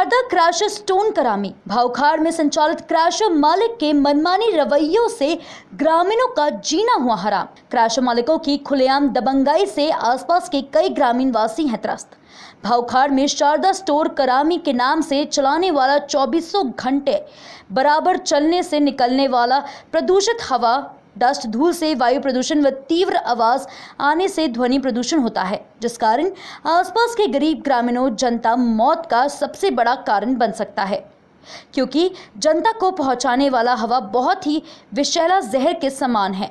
Sharda crash stone करा में भावखाड़ में संचालित क्रैश मालिक के मनमानी रवैयों से ग्रामीणों का जीना हुआ हराम क्रैश मालिकों की खुलेआम दबंगाई से आसपास के कई ग्रामीण वासी हैं त्रस्त भावखाड़ में शारदा स्टोर करामी के नाम से चलाने वाला 2400 घंटे बराबर चलने से निकलने वाला प्रदूषित हवा डस्ट धूल से वायु प्रदूषण व तीव्र आवाज आने से ध्वनि प्रदूषण होता है जिस कारण आसपास के गरीब ग्रामीणों जनता मौत का सबसे बड़ा कारण बन सकता है क्योंकि जनता को पहुंचाने वाला हवा बहुत ही विषैला जहर के समान है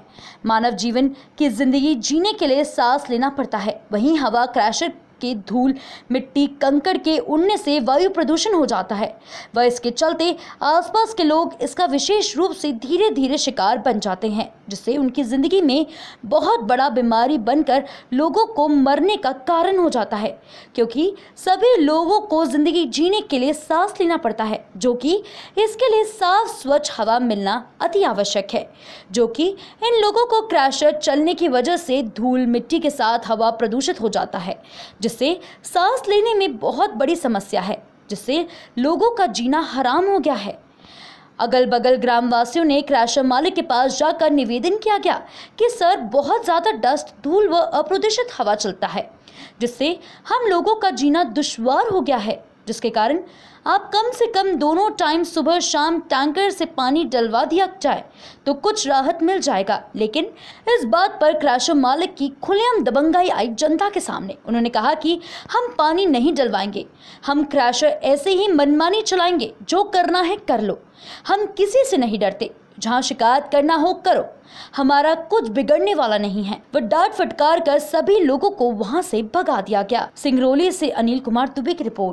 मानव जीवन की जिंदगी जीने के लिए सांस लेना पड़ता है वहीं हवा क्रैशर के धूल मिट्टी कंकड़ के उड़ने से वायु प्रदूषण हो जाता है वह इसके चलते आसपास के लोग इसका विशेष रूप से धीरे धीरे शिकार बन जाते हैं जिससे उनकी ज़िंदगी में बहुत बड़ा बीमारी बनकर लोगों को मरने का कारण हो जाता है क्योंकि सभी लोगों को ज़िंदगी जीने के लिए सांस लेना पड़ता है जो कि इसके लिए साफ स्वच्छ हवा मिलना अति आवश्यक है जो कि इन लोगों को क्रैशर चलने की वजह से धूल मिट्टी के साथ हवा प्रदूषित हो जाता है जिससे सांस लेने में बहुत बड़ी समस्या है जिससे लोगों का जीना हराम हो गया है अगल बगल ग्रामवासियों ने एक राशन मालिक के पास जाकर निवेदन किया गया कि सर बहुत ज़्यादा डस्ट धूल व अप्रदूषित हवा चलता है जिससे हम लोगों का जीना दुश्वार हो गया है जिसके कारण आप कम से कम दोनों टाइम सुबह शाम टैंकर से पानी डलवा दिया जाए तो कुछ राहत मिल जाएगा लेकिन इस बात पर क्रैशो मालिक की खुलेआम दबंगाई आई जनता के सामने उन्होंने कहा कि हम पानी नहीं डलवाएंगे हम क्रैशर ऐसे ही मनमानी चलाएंगे जो करना है कर लो हम किसी से नहीं डरते जहाँ शिकायत करना हो करो हमारा कुछ बिगड़ने वाला नहीं है वह डांट फटकार कर सभी लोगों को वहाँ से भगा दिया गया सिंगरौली से अनिल कुमार दुबे की रिपोर्ट